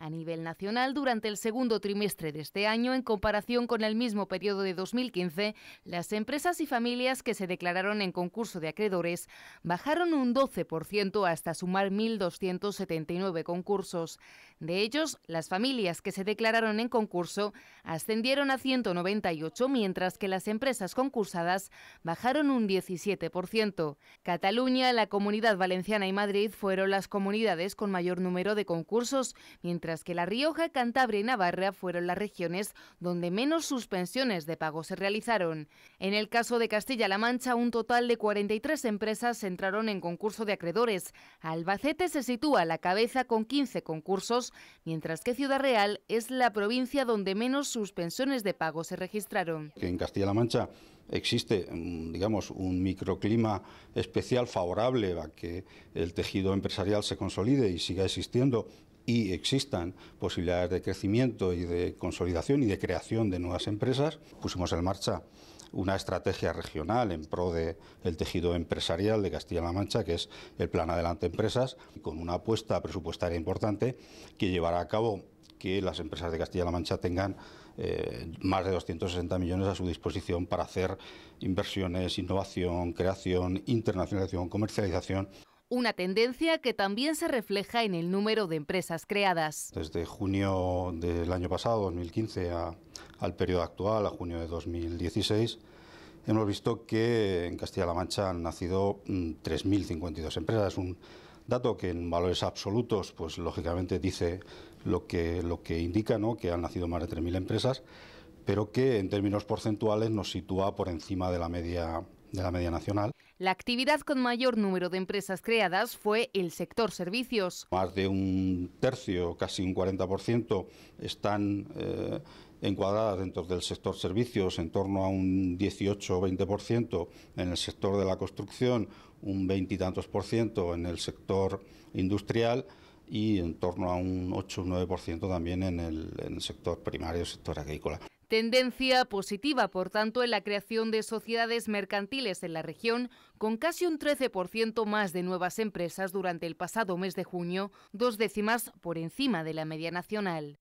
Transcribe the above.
a nivel nacional durante el segundo trimestre de este año en comparación con el mismo periodo de 2015, las empresas y familias que se declararon en concurso de acreedores bajaron un 12% hasta sumar 1.279 concursos. De ellos, las familias que se declararon en concurso ascendieron a 198, mientras que las empresas concursadas bajaron un 17%. Cataluña, la Comunidad Valenciana y Madrid fueron las comunidades con mayor número de concursos, mientras que La Rioja, Cantabria y Navarra fueron las regiones donde menos suspensiones de pago se realizaron. En el caso de Castilla-La Mancha, un total de 43 empresas entraron en concurso de acreedores. Albacete se sitúa a la cabeza con 15 concursos, mientras que Ciudad Real es la provincia donde menos suspensiones de pago se registraron. En Castilla-La Mancha existe, mm, digamos, un microclima especial favorable a que el tejido empresarial se consolide y siga existiendo y existan posibilidades de crecimiento y de consolidación y de creación de nuevas empresas, pusimos en marcha una estrategia regional en pro del tejido empresarial de Castilla-La Mancha, que es el Plan Adelante Empresas, con una apuesta presupuestaria importante que llevará a cabo que las empresas de Castilla-La Mancha tengan eh, más de 260 millones a su disposición para hacer inversiones, innovación, creación, internacionalización, comercialización una tendencia que también se refleja en el número de empresas creadas. Desde junio del año pasado, 2015, al periodo actual, a junio de 2016, hemos visto que en Castilla-La Mancha han nacido 3.052 mm, empresas, un dato que en valores absolutos, pues lógicamente dice lo que, lo que indica, ¿no? que han nacido más de 3.000 empresas, pero que en términos porcentuales nos sitúa por encima de la media, de la media nacional. La actividad con mayor número de empresas creadas fue el sector servicios. Más de un tercio, casi un 40%, están eh, encuadradas dentro del sector servicios, en torno a un 18 o 20% en el sector de la construcción, un veintitantos por ciento en el sector industrial y en torno a un 8 o 9% también en el, en el sector primario, sector agrícola. Tendencia positiva, por tanto, en la creación de sociedades mercantiles en la región, con casi un 13% más de nuevas empresas durante el pasado mes de junio, dos décimas por encima de la media nacional.